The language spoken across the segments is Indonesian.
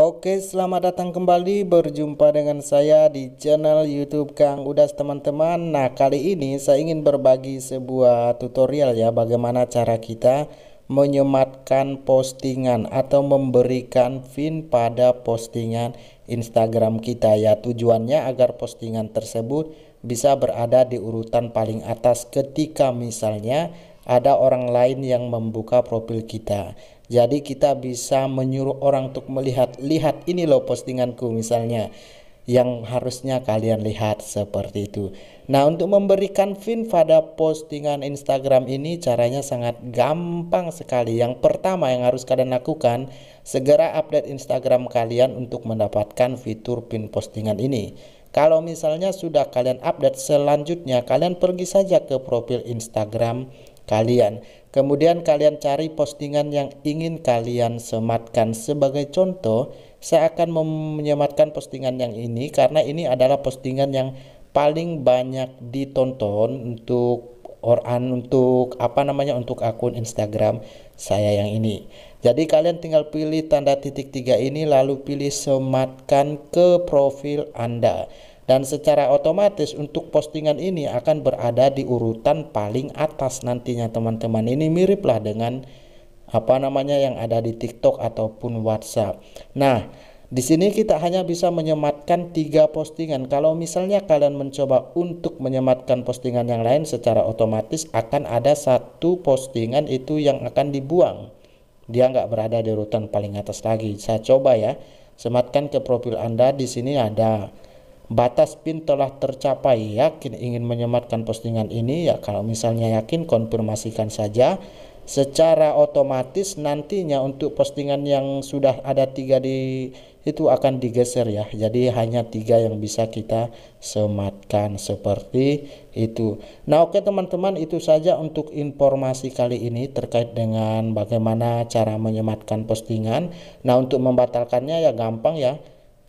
Oke selamat datang kembali berjumpa dengan saya di channel youtube Kang Udas teman-teman Nah kali ini saya ingin berbagi sebuah tutorial ya bagaimana cara kita menyematkan postingan atau memberikan pin pada postingan Instagram kita ya tujuannya agar postingan tersebut bisa berada di urutan paling atas ketika misalnya ada orang lain yang membuka profil kita jadi kita bisa menyuruh orang untuk melihat, lihat ini loh postinganku misalnya yang harusnya kalian lihat seperti itu. Nah, untuk memberikan fin pada postingan Instagram ini caranya sangat gampang sekali. Yang pertama yang harus kalian lakukan, segera update Instagram kalian untuk mendapatkan fitur pin postingan ini. Kalau misalnya sudah kalian update selanjutnya, kalian pergi saja ke profil Instagram kalian. Kemudian kalian cari postingan yang ingin kalian sematkan. Sebagai contoh, saya akan menyematkan postingan yang ini karena ini adalah postingan yang paling banyak ditonton untuk oran untuk apa namanya untuk akun Instagram saya yang ini. Jadi kalian tinggal pilih tanda titik tiga ini lalu pilih sematkan ke profil Anda dan secara otomatis untuk postingan ini akan berada di urutan paling atas nantinya teman-teman ini miriplah dengan apa namanya yang ada di TikTok ataupun WhatsApp nah di sini kita hanya bisa menyematkan tiga postingan kalau misalnya kalian mencoba untuk menyematkan postingan yang lain secara otomatis akan ada satu postingan itu yang akan dibuang dia nggak berada di urutan paling atas lagi saya coba ya sematkan ke profil anda di sini ada batas pin telah tercapai yakin ingin menyematkan postingan ini ya kalau misalnya yakin konfirmasikan saja secara otomatis nantinya untuk postingan yang sudah ada tiga di itu akan digeser ya jadi hanya tiga yang bisa kita sematkan seperti itu nah oke teman-teman itu saja untuk informasi kali ini terkait dengan bagaimana cara menyematkan postingan nah untuk membatalkannya ya gampang ya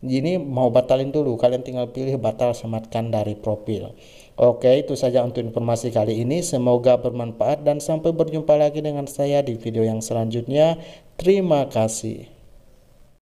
ini mau batalin dulu kalian tinggal pilih batal sematkan dari profil oke itu saja untuk informasi kali ini semoga bermanfaat dan sampai berjumpa lagi dengan saya di video yang selanjutnya terima kasih